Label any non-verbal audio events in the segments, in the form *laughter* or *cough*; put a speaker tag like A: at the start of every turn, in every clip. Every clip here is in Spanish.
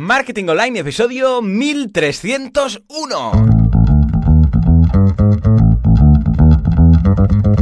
A: Marketing Online, episodio 1301.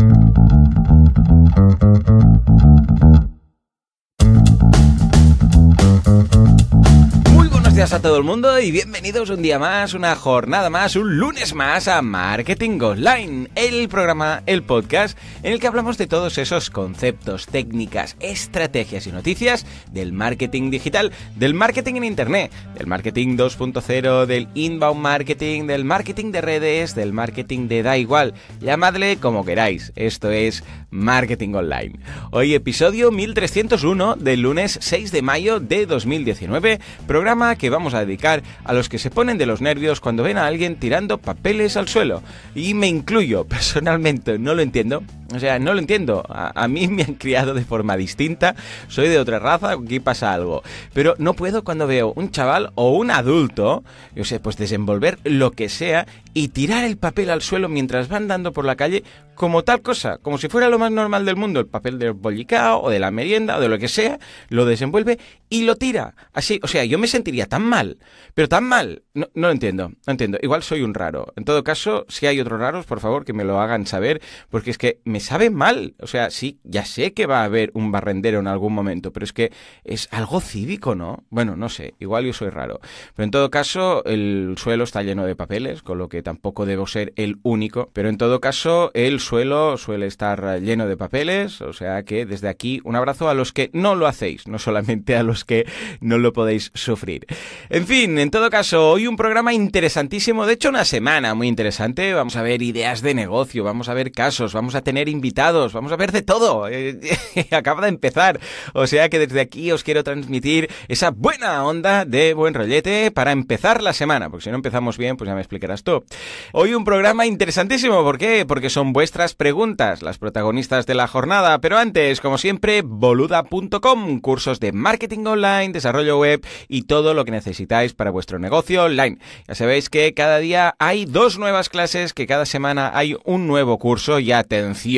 A: a todo el mundo y bienvenidos un día más, una jornada más, un lunes más a Marketing Online, el programa, el podcast en el que hablamos de todos esos conceptos, técnicas, estrategias y noticias del marketing digital, del marketing en Internet, del marketing 2.0, del inbound marketing, del marketing de redes, del marketing de da igual, llamadle como queráis, esto es Marketing Online. Hoy episodio 1301 del lunes 6 de mayo de 2019, programa que va vamos a dedicar a los que se ponen de los nervios cuando ven a alguien tirando papeles al suelo. Y me incluyo, *laughs* personalmente no lo entiendo, o sea, no lo entiendo. A, mí me han criado de forma distinta, soy de otra raza, aquí pasa algo. Pero no puedo cuando veo un chaval o un adulto, yo sé, pues desenvolver lo que sea y tirar el papel al suelo mientras van dando por la calle como tal cosa, como si fuera lo más normal del mundo. El papel del bollicao o de la merienda o de lo que sea, lo desenvuelve y lo tira. Así, o sea, yo me sentiría tan mal, pero tan mal. No, no lo entiendo, no entiendo. Igual soy un raro. En todo caso, si hay otros raros, por favor que me lo hagan saber, porque es que me sabe mal. O sea, sí, ya sé que va a haber un barrendero en algún momento, pero es que es algo cívico, ¿no? Bueno, no sé, igual yo soy raro. Pero en todo caso, el suelo está lleno de papeles, con lo que tampoco debo ser el único. Pero en todo caso, el suelo suele estar lleno de papeles, o sea que desde aquí un abrazo a los que no lo hacéis, no solamente a los que no lo podéis sufrir. En fin, en todo caso, hoy un programa interesantísimo, de hecho una semana muy interesante, vamos a ver ideas de negocio, vamos a ver casos, vamos a tener invitados, vamos a ver de todo. Eh, *laughs* acaba de empezar. O sea que desde aquí os quiero transmitir esa buena onda de buen rollete para empezar la semana, porque si no empezamos bien, pues ya me explicarás tú. Hoy un programa interesantísimo, ¿por qué? Porque son vuestras preguntas, las protagonistas de la jornada, pero antes, como siempre, boluda.com, cursos de marketing online, desarrollo web y todo lo que necesitáis para vuestro negocio online. Ya sabéis que cada día hay dos nuevas clases, que cada semana hay un nuevo curso y atención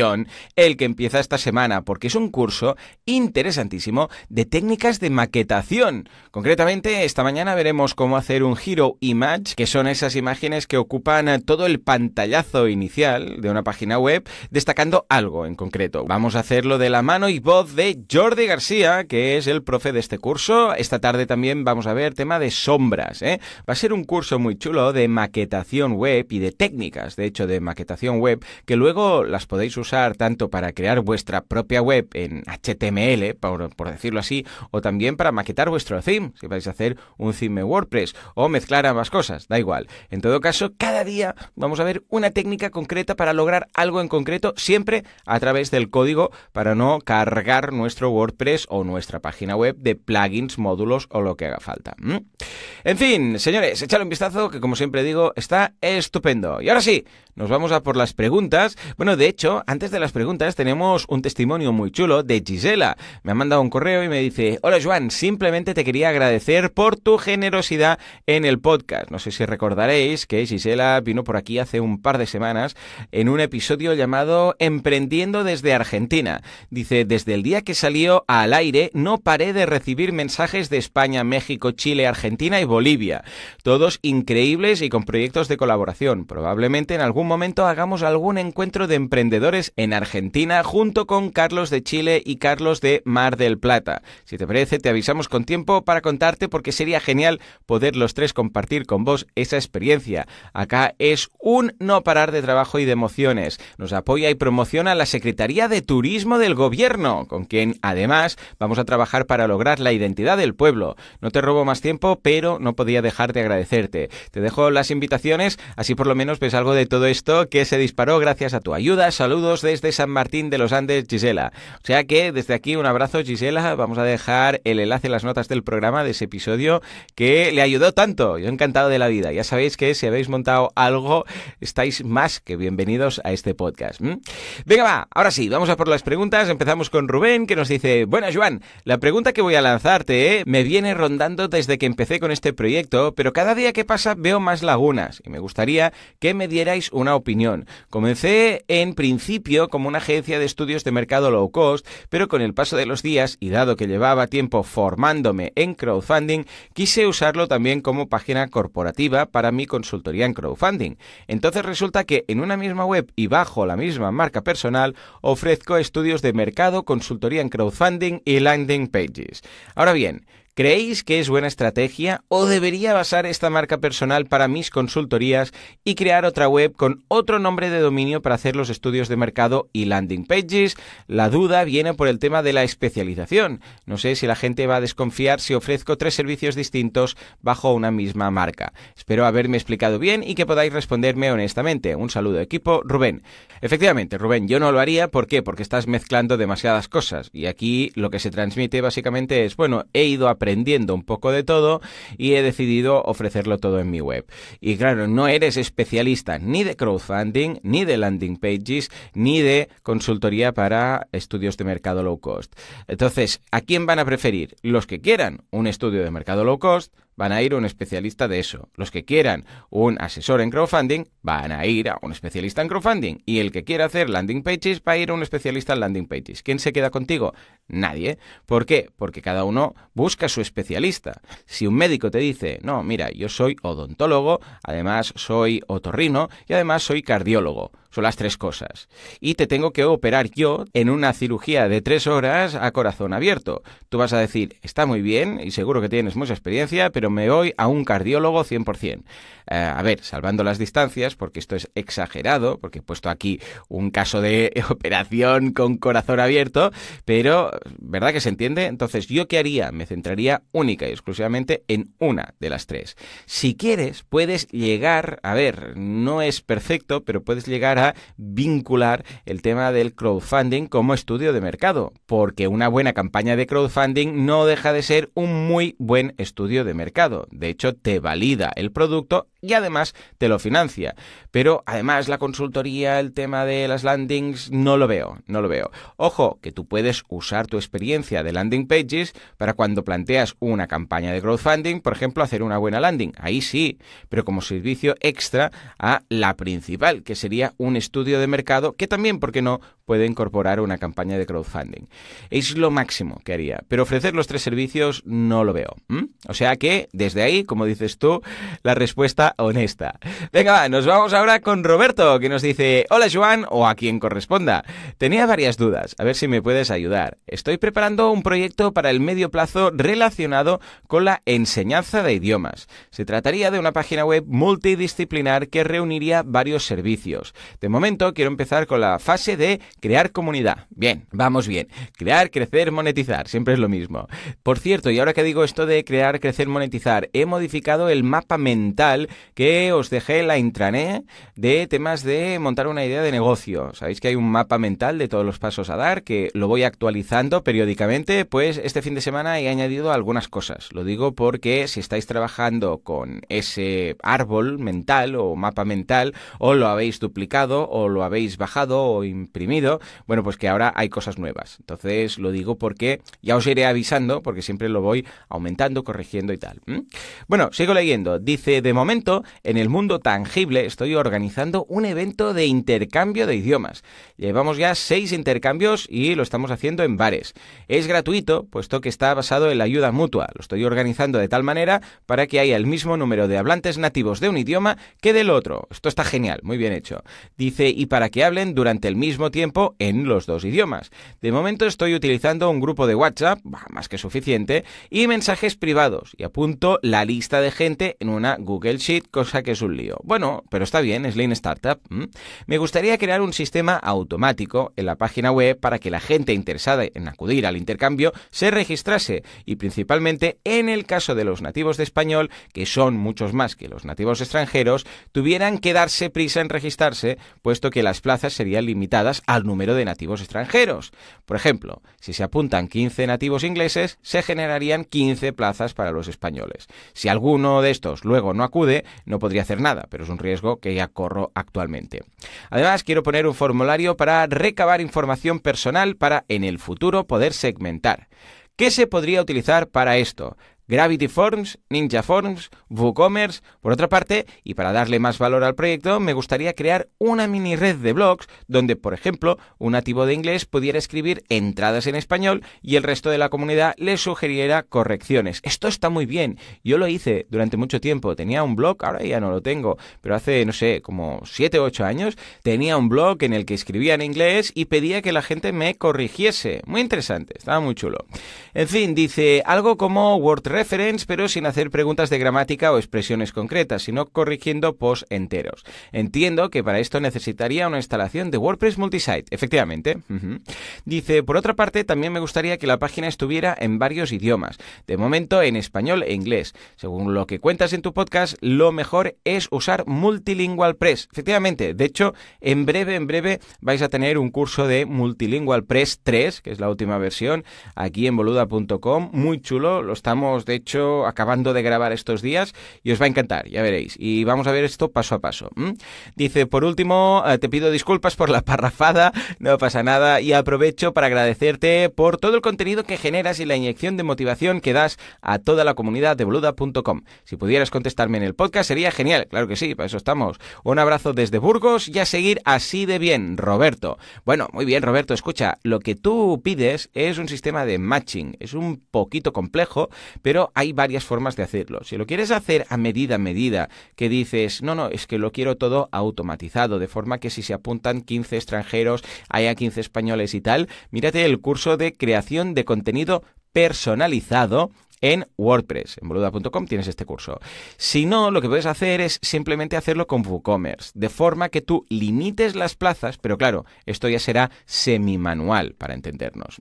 A: el que empieza esta semana, porque es un curso interesantísimo de técnicas de maquetación. Concretamente, esta mañana veremos cómo hacer un hero image, que son esas imágenes que ocupan eh, todo el pantallazo inicial de una página web, destacando algo en concreto. Vamos a hacerlo de la mano y voz de Jordi García, que es el profe de este curso. Esta tarde también vamos a ver tema de sombras. ¿eh? Va a ser un curso muy chulo de maquetación web y de técnicas, de hecho, de maquetación web, que luego las podéis usar tanto para crear vuestra propia web en HTML, por, decirlo así, o también para maquetar vuestro theme, si vais a hacer un theme WordPress, o mezclar ambas cosas, da igual. En todo caso, cada día vamos a ver una técnica concreta para lograr algo en concreto, siempre a través del código, para no cargar nuestro WordPress o nuestra página web de plugins, módulos o lo que haga falta. En fin, señores, échale un vistazo que como siempre digo, está estupendo. Y ahora sí, nos vamos a por las preguntas. Bueno, de hecho, antes antes de las preguntas tenemos un testimonio muy chulo de Gisela. Me ha mandado un correo y me dice, hola Juan, simplemente te quería agradecer por tu generosidad en el podcast. No sé si recordaréis que Gisela vino por aquí hace un par de semanas en un episodio llamado Emprendiendo desde Argentina. Dice, desde el día que salió al aire no paré de recibir mensajes de España, México, Chile, Argentina y Bolivia. Todos increíbles y con proyectos de colaboración. Probablemente en algún momento hagamos algún encuentro de emprendedores en Argentina, junto con Carlos de Chile y Carlos de Mar del Plata. Si te parece, te avisamos con tiempo para contarte porque sería genial poder los tres compartir con vos esa experiencia. Acá es un no parar de trabajo y de emociones. Nos apoya y promociona la Secretaría de Turismo del Gobierno, con quien además vamos a trabajar para lograr la identidad del pueblo. No te robo más tiempo, pero no podía dejar de agradecerte. Te dejo las invitaciones, así por lo menos ves algo de todo esto que se disparó gracias a tu ayuda, saludos desde este San Martín de los Andes, Gisela. O sea que desde aquí un abrazo, Gisela. Vamos a dejar el enlace en las notas del programa de ese episodio que le ayudó tanto. Yo encantado de la vida. Ya sabéis que si habéis montado algo, estáis más que bienvenidos a este podcast. Venga, va. Ahora sí, vamos a por las preguntas. Empezamos con Rubén que nos dice, bueno, Joan, la pregunta que voy a lanzarte ¿eh? me viene rondando desde que empecé con este proyecto, pero cada día que pasa veo más lagunas y me gustaría que me dierais una opinión. Comencé en principio como una agencia de estudios de mercado low cost, pero con el paso de los días y dado que llevaba tiempo formándome en crowdfunding, quise usarlo también como página corporativa para mi consultoría en crowdfunding. Entonces resulta que en una misma web y bajo la misma marca personal ofrezco estudios de mercado, consultoría en crowdfunding y landing pages. Ahora bien, ¿Creéis que es buena estrategia o debería basar esta marca personal para mis consultorías y crear otra web con otro nombre de dominio para hacer los estudios de mercado y landing pages? La duda viene por el tema de la especialización. No sé si la gente va a desconfiar si ofrezco tres servicios distintos bajo una misma marca. Espero haberme explicado bien y que podáis responderme honestamente. Un saludo equipo, Rubén. Efectivamente, Rubén, yo no lo haría. ¿Por qué? Porque estás mezclando demasiadas cosas. Y aquí lo que se transmite básicamente es, bueno, he ido a aprendiendo un poco de todo y he decidido ofrecerlo todo en mi web. Y claro, no eres especialista ni de crowdfunding, ni de landing pages, ni de consultoría para estudios de mercado low cost. Entonces, ¿a quién van a preferir? Los que quieran un estudio de mercado low cost van a ir a un especialista de eso. Los que quieran un asesor en crowdfunding van a ir a un especialista en crowdfunding. Y el que quiera hacer landing pages va a ir a un especialista en landing pages. ¿Quién se queda contigo? Nadie. ¿Por qué? Porque cada uno busca su especialista. Si un médico te dice, no, mira, yo soy odontólogo, además soy otorrino y además soy cardiólogo. Son las tres cosas. Y te tengo que operar yo en una cirugía de tres horas a corazón abierto. Tú vas a decir, está muy bien y seguro que tienes mucha experiencia, pero me voy a un cardiólogo 100%. Eh, a ver, salvando las distancias, porque esto es exagerado, porque he puesto aquí un caso de *laughs* operación con corazón abierto, pero ¿verdad que se entiende? Entonces, ¿yo qué haría? Me centraría única y exclusivamente en una de las tres. Si quieres, puedes llegar, a ver, no es perfecto, pero puedes llegar vincular el tema del crowdfunding como estudio de mercado, porque una buena campaña de crowdfunding no deja de ser un muy buen estudio de mercado. De hecho, te valida el producto y además te lo financia. Pero además la consultoría, el tema de las landings, no lo veo, no lo veo. Ojo, que tú puedes usar tu experiencia de landing pages para cuando planteas una campaña de crowdfunding, por ejemplo, hacer una buena landing. Ahí sí, pero como servicio extra a la principal, que sería un estudio de mercado que también, ¿por qué no?, puede incorporar una campaña de crowdfunding. Es lo máximo que haría, pero ofrecer los tres servicios no lo veo. O sea que, desde ahí, como dices tú, la respuesta honesta. Venga, nos vamos ahora con Roberto, que nos dice, hola Joan, o a quien corresponda. Tenía varias dudas, a ver si me puedes ayudar. Estoy preparando un proyecto para el medio plazo relacionado con la enseñanza de idiomas. Se trataría de una página web multidisciplinar que reuniría varios servicios. De momento quiero empezar con la fase de Crear comunidad. Bien, vamos bien. Crear, crecer, monetizar. Siempre es lo mismo. Por cierto, y ahora que digo esto de crear, crecer, monetizar, he modificado el mapa mental que os dejé en la intranet de temas de montar una idea de negocio. Sabéis que hay un mapa mental de todos los pasos a dar que lo voy actualizando periódicamente. Pues este fin de semana he añadido algunas cosas. Lo digo porque si estáis trabajando con ese árbol mental o mapa mental, o lo habéis duplicado, o lo habéis bajado o imprimido, bueno, pues que ahora hay cosas nuevas. Entonces lo digo porque ya os iré avisando, porque siempre lo voy aumentando, corrigiendo y tal. Bueno, sigo leyendo. Dice, de momento, en el mundo tangible estoy organizando un evento de intercambio de idiomas. Llevamos ya seis intercambios y lo estamos haciendo en bares. Es gratuito, puesto que está basado en la ayuda mutua. Lo estoy organizando de tal manera para que haya el mismo número de hablantes nativos de un idioma que del otro. Esto está genial, muy bien hecho. Dice, y para que hablen durante el mismo tiempo en los dos idiomas. De momento estoy utilizando un grupo de WhatsApp, más que suficiente, y mensajes privados, y apunto la lista de gente en una Google Sheet, cosa que es un lío. Bueno, pero está bien, es Lean Startup. Me gustaría crear un sistema automático en la página web para que la gente interesada en acudir al intercambio se registrase, y principalmente en el caso de los nativos de español, que son muchos más que los nativos extranjeros, tuvieran que darse prisa en registrarse, puesto que las plazas serían limitadas al número de nativos extranjeros. Por ejemplo, si se apuntan 15 nativos ingleses, se generarían 15 plazas para los españoles. Si alguno de estos luego no acude, no podría hacer nada, pero es un riesgo que ya corro actualmente. Además, quiero poner un formulario para recabar información personal para en el futuro poder segmentar. ¿Qué se podría utilizar para esto? Gravity Forms, Ninja Forms, WooCommerce. Por otra parte, y para darle más valor al proyecto, me gustaría crear una mini red de blogs donde, por ejemplo, un nativo de inglés pudiera escribir entradas en español y el resto de la comunidad le sugeriera correcciones. Esto está muy bien. Yo lo hice durante mucho tiempo. Tenía un blog, ahora ya no lo tengo, pero hace, no sé, como 7 o 8 años, tenía un blog en el que escribía en inglés y pedía que la gente me corrigiese. Muy interesante, estaba muy chulo. En fin, dice algo como WordPress reference, pero sin hacer preguntas de gramática o expresiones concretas, sino corrigiendo posts enteros. Entiendo que para esto necesitaría una instalación de WordPress Multisite, efectivamente. Dice, por otra parte, también me gustaría que la página estuviera en varios idiomas, de momento en español e inglés. Según lo que cuentas en tu podcast, lo mejor es usar Multilingual Press. Efectivamente, de hecho, en breve, en breve vais a tener un curso de Multilingual Press 3, que es la última versión, aquí en boluda.com, muy chulo, lo estamos hecho acabando de grabar estos días y os va a encantar, ya veréis. Y vamos a ver esto paso a paso. Dice, por último, eh, te pido disculpas por la parrafada, no pasa nada y aprovecho para agradecerte por todo el contenido que generas y la inyección de motivación que das a toda la comunidad de boluda.com. Si pudieras contestarme en el podcast sería genial, claro que sí, para eso estamos. Un abrazo desde Burgos y a seguir así de bien, Roberto. Bueno, muy bien, Roberto, escucha, lo que tú pides es un sistema de matching, es un poquito complejo, pero hay varias formas de hacerlo. Si lo quieres hacer a medida, medida, que dices, no, no, es que lo quiero todo automatizado, de forma que si se apuntan 15 extranjeros, haya 15 españoles y tal, mírate el curso de creación de contenido personalizado en WordPress. En boluda.com tienes este curso. Si no, lo que puedes hacer es simplemente hacerlo con WooCommerce, de forma que tú limites las plazas, pero claro, esto ya será semi-manual para entendernos.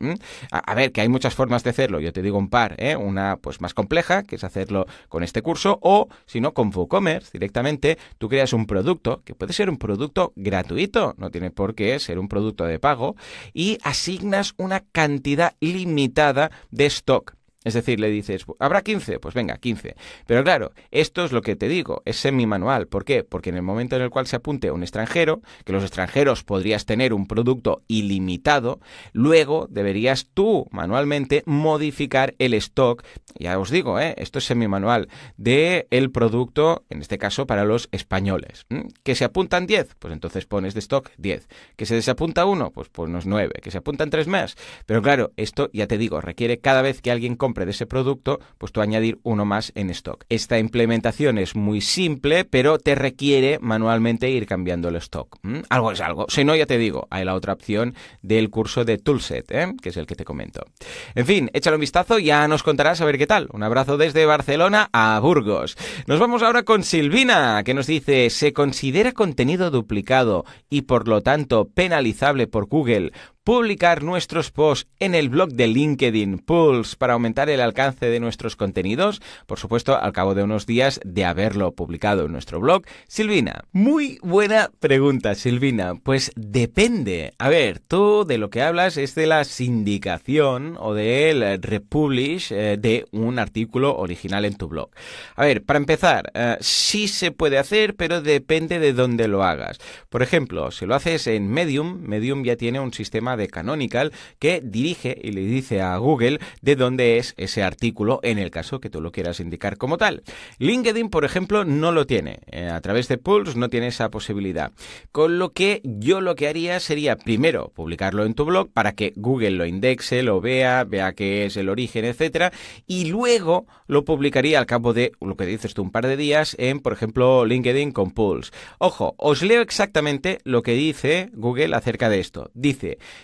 A: A, ver, que hay muchas formas de hacerlo. Yo te digo un par, ¿eh? una pues más compleja, que es hacerlo con este curso, o si no, con WooCommerce directamente, tú creas un producto, que puede ser un producto gratuito, no tiene por qué ser un producto de pago, y asignas una cantidad limitada de stock es decir, le dices, ¿habrá 15? Pues venga, 15. Pero claro, esto es lo que te digo, es semi-manual. ¿Por qué? Porque en el momento en el cual se apunte un extranjero, que los extranjeros podrías tener un producto ilimitado, luego deberías tú manualmente modificar el stock, ya os digo, ¿eh? esto es semi-manual, de el producto, en este caso para los españoles. ¿Mm? ¿Que se apuntan 10? Pues entonces pones de stock 10. ¿Que se desapunta uno? Pues pones 9. ¿Que se apuntan 3 más? Pero claro, esto ya te digo, requiere cada vez que alguien compre de ese producto, pues tú añadir uno más en stock. Esta implementación es muy simple, pero te requiere manualmente ir cambiando el stock. Algo es algo. Si no, ya te digo, hay la otra opción del curso de Toolset, ¿eh? que es el que te comento. En fin, échale un vistazo, y ya nos contarás a ver qué tal. Un abrazo desde Barcelona a Burgos. Nos vamos ahora con Silvina, que nos dice, se considera contenido duplicado y por lo tanto penalizable por Google publicar nuestros posts en el blog de LinkedIn Pulse para aumentar el alcance de nuestros contenidos. Por supuesto, al cabo de unos días de haberlo publicado en nuestro blog. Silvina, muy buena pregunta, Silvina. Pues depende. A ver, tú de lo que hablas es de la sindicación o del republish eh, de un artículo original en tu blog. A ver, para empezar, eh, sí se puede hacer, pero depende de dónde lo hagas. Por ejemplo, si lo haces en Medium, Medium ya tiene un sistema de Canonical que dirige y le dice a Google de dónde es ese artículo en el caso que tú lo quieras indicar como tal. LinkedIn, por ejemplo, no lo tiene. Eh, a través de Pulse no tiene esa posibilidad. Con lo que yo lo que haría sería primero publicarlo en tu blog para que Google lo indexe, lo vea, vea qué es el origen, etcétera, y luego lo publicaría al cabo de lo que dices tú un par de días en, por ejemplo, LinkedIn con Pulse. Ojo, os leo exactamente lo que dice Google acerca de esto. Dice,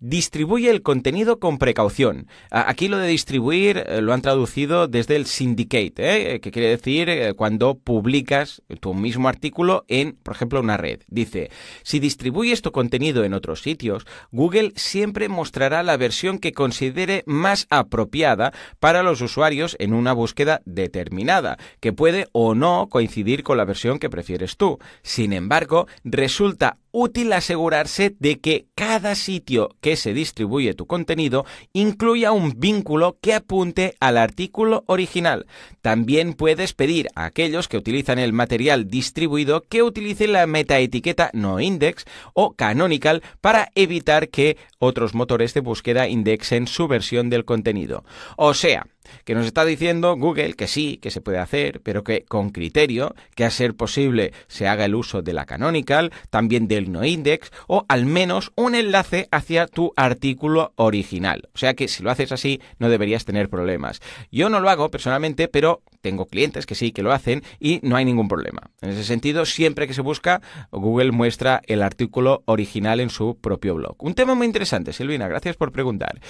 A: distribuye el contenido con precaución. Aquí lo de distribuir eh, lo han traducido desde el syndicate, ¿eh? Eh, que quiere decir cuando publicas tu mismo artículo en, por ejemplo, una red. Dice, si distribuyes tu contenido en otros sitios, Google siempre mostrará la versión que considere más apropiada para los usuarios en una búsqueda determinada, que puede o no coincidir con la versión que prefieres tú. Sin embargo, resulta útil asegurarse de que cada sitio que se distribuye tu contenido incluya un vínculo que apunte al artículo original. También puedes pedir a aquellos que utilizan el material distribuido que utilicen la metaetiqueta no index o canonical para evitar que otros motores de búsqueda indexen su versión del contenido. O sea, que nos está diciendo Google que sí, que se puede hacer, pero que con criterio, que a ser posible se haga el uso de la canonical, también del noindex o al menos un enlace hacia tu artículo original. O sea que si lo haces así no deberías tener problemas. Yo no lo hago personalmente, pero tengo clientes que sí que lo hacen y no hay ningún problema. En ese sentido, siempre que se busca, Google muestra el artículo original en su propio blog. Un tema muy interesante, Silvina, gracias por preguntar.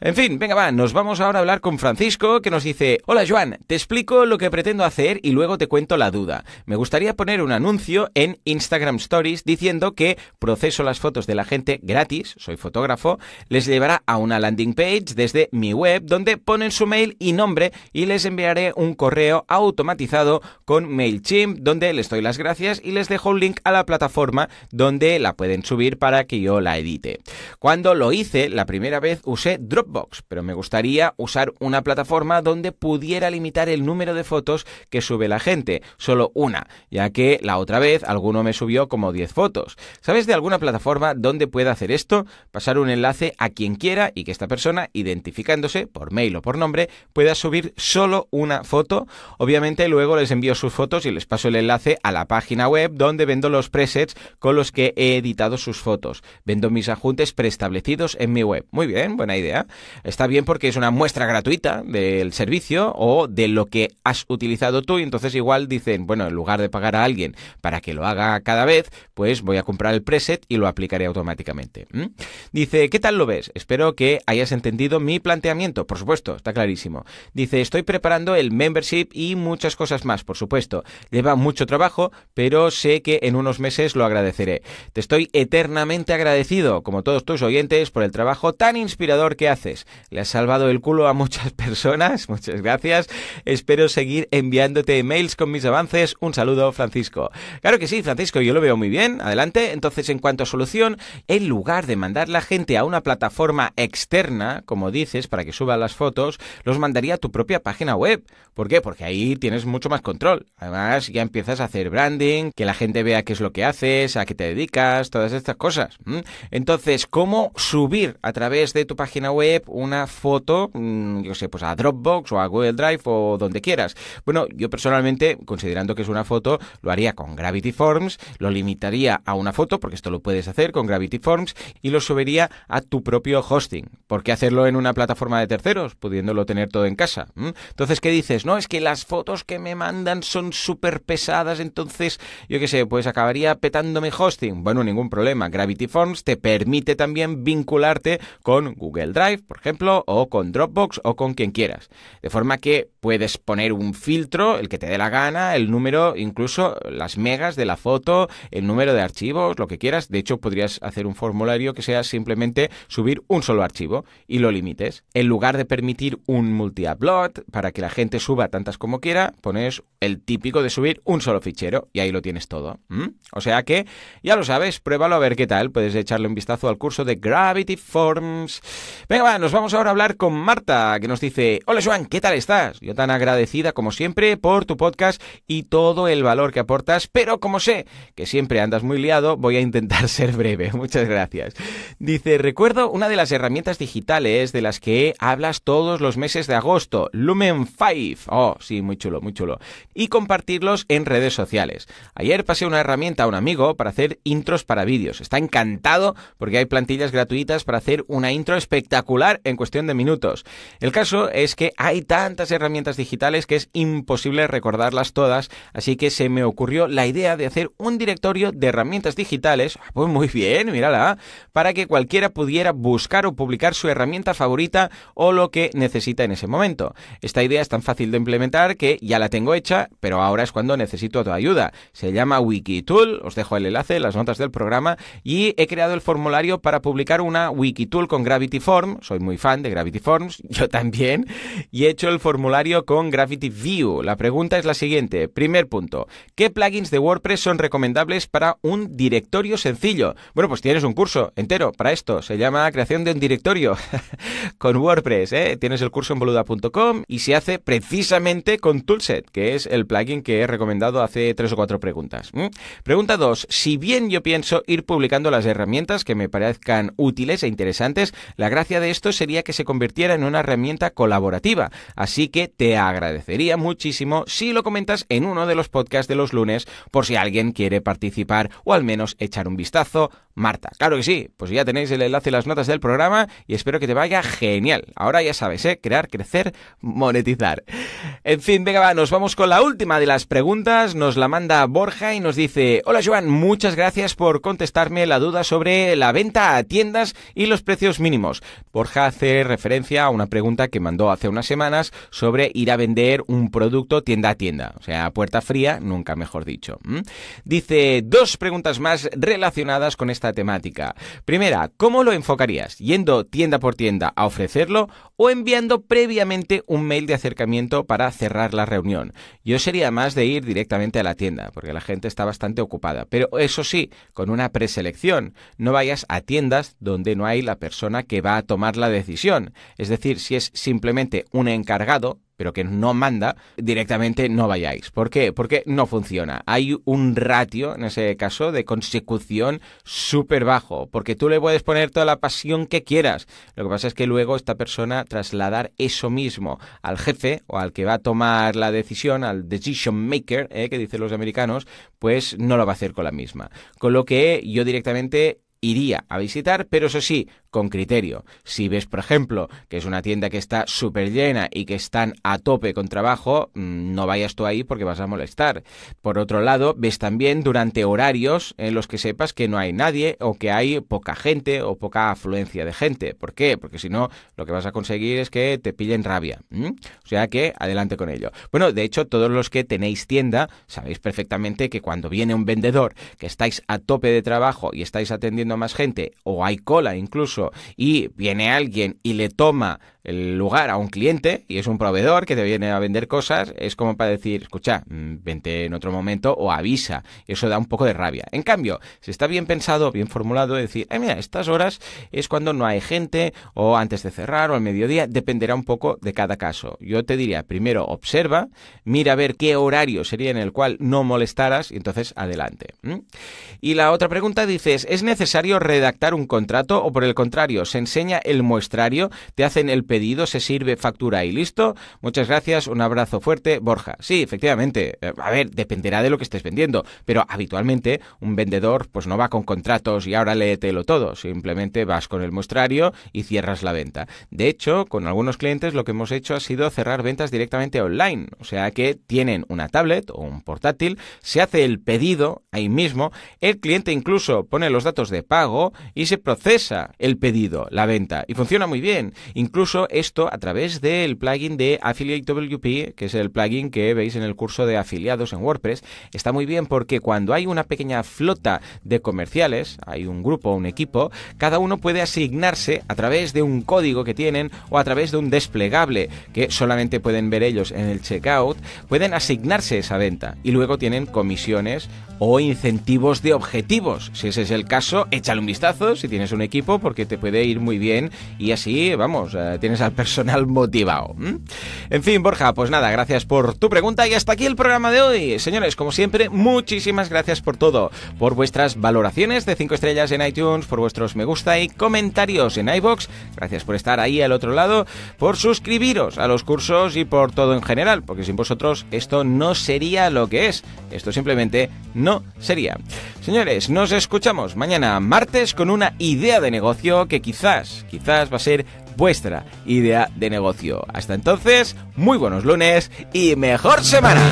A: En fin, venga va, nos vamos ahora a hablar con Francisco que nos dice, hola Joan, te explico lo que pretendo hacer y luego te cuento la duda. Me gustaría poner un anuncio en Instagram Stories diciendo que proceso las fotos de la gente gratis, soy fotógrafo, les llevará a una landing page desde mi web donde ponen su mail y nombre y les enviaré un correo automatizado con MailChimp donde les doy las gracias y les dejo un link a la plataforma donde la pueden subir para que yo la edite. Cuando lo hice la primera vez usé Dropbox, pero me gustaría usar una plataforma donde pudiera limitar el número de fotos que sube la gente, solo una, ya que la otra vez alguno me subió como 10 fotos. ¿Sabes de alguna plataforma donde pueda hacer esto? Pasar un enlace a quien quiera y que esta persona, identificándose por mail o por nombre, pueda subir solo una foto. Obviamente luego les envío sus fotos y les paso el enlace a la página web donde vendo los presets con los que he editado sus fotos. Vendo mis ajuntes preestablecidos en mi web. Muy bien, buena idea. Está bien porque es una muestra gratuita de el servicio o de lo que has utilizado tú y entonces igual dicen, bueno, en lugar de pagar a alguien para que lo haga cada vez, pues voy a comprar el preset y lo aplicaré automáticamente. Dice, ¿qué tal lo ves? Espero que hayas entendido mi planteamiento, por supuesto, está clarísimo. Dice, estoy preparando el membership y muchas cosas más, por supuesto. Lleva mucho trabajo, pero sé que en unos meses lo agradeceré. Te estoy eternamente agradecido, como todos tus oyentes, por el trabajo tan inspirador que haces. Le has salvado el culo a muchas *laughs* personas Muchas gracias. Espero seguir enviándote mails con mis avances. Un saludo, Francisco. Claro que sí, Francisco, yo lo veo muy bien. Adelante. Entonces, en cuanto a solución, en lugar de mandar la gente a una plataforma externa, como dices, para que suba las fotos, los mandaría a tu propia página web. ¿Por qué? Porque ahí tienes mucho más control. Además, ya empiezas a hacer branding, que la gente vea qué es lo que haces, a qué te dedicas, todas estas cosas. Entonces, ¿cómo subir a través de tu página web una foto, mm, yo sé, pues a a Dropbox o a Google Drive o donde quieras. Bueno, yo personalmente, considerando que es una foto, lo haría con Gravity Forms, lo limitaría a una foto, porque esto lo puedes hacer con Gravity Forms, y lo subiría a tu propio hosting. ¿Por qué hacerlo en una plataforma de terceros, pudiéndolo tener todo en casa? Entonces, ¿qué dices? No, es que las fotos que me mandan son súper pesadas, entonces, yo qué sé, pues acabaría petándome hosting. Bueno, ningún problema. Gravity Forms te permite también vincularte con Google Drive, por ejemplo, o con Dropbox o con quien quieras de forma que puedes poner un filtro, el que te dé la gana, el número, incluso las megas de la foto, el número de archivos, lo que quieras. De hecho, podrías hacer un formulario que sea simplemente subir un solo archivo y lo limites. En lugar de permitir un multi-upload para que la gente suba tantas como quiera, pones el típico de subir un solo fichero y ahí lo tienes todo. O sea que, ya lo sabes, pruébalo a ver qué tal. Puedes echarle un vistazo al curso de Gravity Forms. Venga, nos vamos ahora a hablar con Marta, que nos dice hola Joan, ¿qué tal estás? Yo tan agradecida como siempre por tu podcast y todo el valor que aportas, pero como sé que siempre andas muy liado, voy a intentar *laughs* ser breve. Muchas gracias. Dice, recuerdo una de las herramientas digitales de las que hablas todos los meses de agosto, Lumen 5. Oh, sí, muy chulo, muy chulo. Y compartirlos en redes sociales. Ayer pasé una herramienta a un amigo para hacer intros para vídeos. Está encantado porque hay plantillas gratuitas para hacer una intro espectacular en cuestión de minutos. El caso es que hay tantas herramientas digitales que es imposible recordarlas todas, así que se me ocurrió la idea de hacer un directorio de herramientas digitales, ah, pues muy bien, mírala, para que cualquiera pudiera buscar o publicar su herramienta favorita o lo que necesita en ese momento. Esta idea es tan fácil de implementar que ya la tengo hecha, pero ahora es cuando necesito tu ayuda. Se llama Wikitool, os dejo el enlace las notas del programa y he creado el formulario para publicar una Wikitool con Gravity Form, soy muy fan de Gravity Forms, *laughs* yo también, *laughs* y he hecho el formulario con Gravity View. La pregunta es la siguiente. Primer punto. ¿Qué plugins de WordPress son recomendables para un directorio sencillo? Bueno, pues tienes un curso entero para esto. Se llama creación de un directorio *laughs* con WordPress. ¿eh? Tienes el curso en boluda.com y se hace precisamente con Toolset, que es el plugin que he recomendado hace tres o cuatro preguntas. Pregunta 2. Si bien yo pienso ir publicando las herramientas que me parezcan útiles e interesantes, la gracia de esto sería que se convirtiera en una herramienta colaborativa colaborativa. Así que te agradecería muchísimo si lo comentas en uno de los podcasts de los lunes por si alguien quiere participar o al menos echar un vistazo. Marta, claro que sí, pues ya tenéis el enlace y las notas del programa y espero que te vaya genial. Ahora ya sabes, ¿eh? Crear, crecer, monetizar. En fin, venga, va, nos vamos con la última de las preguntas. Nos la manda Borja y nos dice, hola Joan, muchas gracias por contestarme la duda sobre la venta a tiendas y los precios mínimos. Borja hace referencia a una pregunta que mandó hace unas semanas sobre ir a vender un producto tienda a tienda, o sea, puerta fría, nunca mejor dicho. Dice dos preguntas más relacionadas con esta temática. Primera, ¿cómo lo enfocarías? ¿Yendo tienda por tienda a ofrecerlo o enviando previamente un mail de acercamiento para cerrar la reunión? Yo sería más de ir directamente a la tienda, porque la gente está bastante ocupada, pero eso sí, con una preselección. No vayas a tiendas donde no hay la persona que va a tomar la decisión. Es decir, si es simplemente un encargado, pero que no manda, directamente no vayáis. ¿Por qué? Porque no funciona. Hay un ratio, en ese caso, de consecución súper bajo, porque tú le puedes poner toda la pasión que quieras. Lo que pasa es que luego esta persona trasladar eso mismo al jefe o al que va a tomar la decisión, al decision maker, eh, que dicen los americanos, pues no lo va a hacer con la misma. Con lo que yo directamente iría a visitar, pero eso sí, con criterio. Si ves, por ejemplo, que es una tienda que está súper llena y que están a tope con trabajo, mm, no vayas tú ahí porque vas a molestar. Por otro lado, ves también durante horarios en los que sepas que no hay nadie o que hay poca gente o poca afluencia de gente. ¿Por qué? Porque si no, lo que vas a conseguir es que te pillen rabia. O sea que adelante con ello. Bueno, de hecho, todos los que tenéis tienda sabéis perfectamente que cuando viene un vendedor que estáis a tope de trabajo y estáis atendiendo más gente o hay cola incluso y viene alguien y le toma el lugar a un cliente y es un proveedor que te viene a vender cosas, es como para decir, escucha, mm, vente en otro momento o avisa. Eso da un poco de rabia. En cambio, si está bien pensado, bien formulado, decir, ay, eh, mira, estas horas es cuando no hay gente o antes de cerrar o al mediodía, dependerá un poco de cada caso. Yo te diría, primero observa, mira a ver qué horario sería en el cual no molestarás y entonces adelante. Y la otra pregunta dices, ¿es necesario redactar un contrato o por el contrario, se enseña el muestrario, te hacen el pedido, se sirve factura y listo. Muchas gracias, un abrazo fuerte, Borja. Sí, efectivamente. Eh, a ver, dependerá de lo que estés vendiendo, pero habitualmente un vendedor pues no va con contratos y ahora léetelo todo, simplemente vas con el muestrario y cierras la venta. De hecho, con algunos clientes lo que hemos hecho ha sido cerrar ventas directamente online, o sea que tienen una tablet o un portátil, se hace el pedido ahí mismo, el cliente incluso pone los datos de pago y se procesa el pedido, la venta. Y funciona muy bien. Incluso esto a través del plugin de AffiliateWP, que es el plugin que veis en el curso de afiliados en WordPress, está muy bien porque cuando hay una pequeña flota de comerciales, hay un grupo, un equipo, cada uno puede asignarse a través de un código que tienen o a través de un desplegable que solamente pueden ver ellos en el checkout, pueden asignarse esa venta y luego tienen comisiones o incentivos de objetivos. Si ese es el caso, échale un vistazo si tienes un equipo porque te puede ir muy bien y así, vamos, eh, tienes al personal motivado. En fin, Borja, pues nada, gracias por tu pregunta y hasta aquí el programa de hoy. Señores, como siempre, muchísimas gracias por todo, por vuestras valoraciones de 5 estrellas en iTunes, por vuestros me gusta y comentarios en iBox. Gracias por estar ahí al otro lado, por suscribiros a los cursos y por todo en general, porque sin vosotros esto no sería lo que es. Esto simplemente no sería. Señores, nos escuchamos mañana martes con una idea de negocio que quizás, quizás va a ser vuestra idea de negocio. Hasta entonces, muy buenos lunes y mejor semana.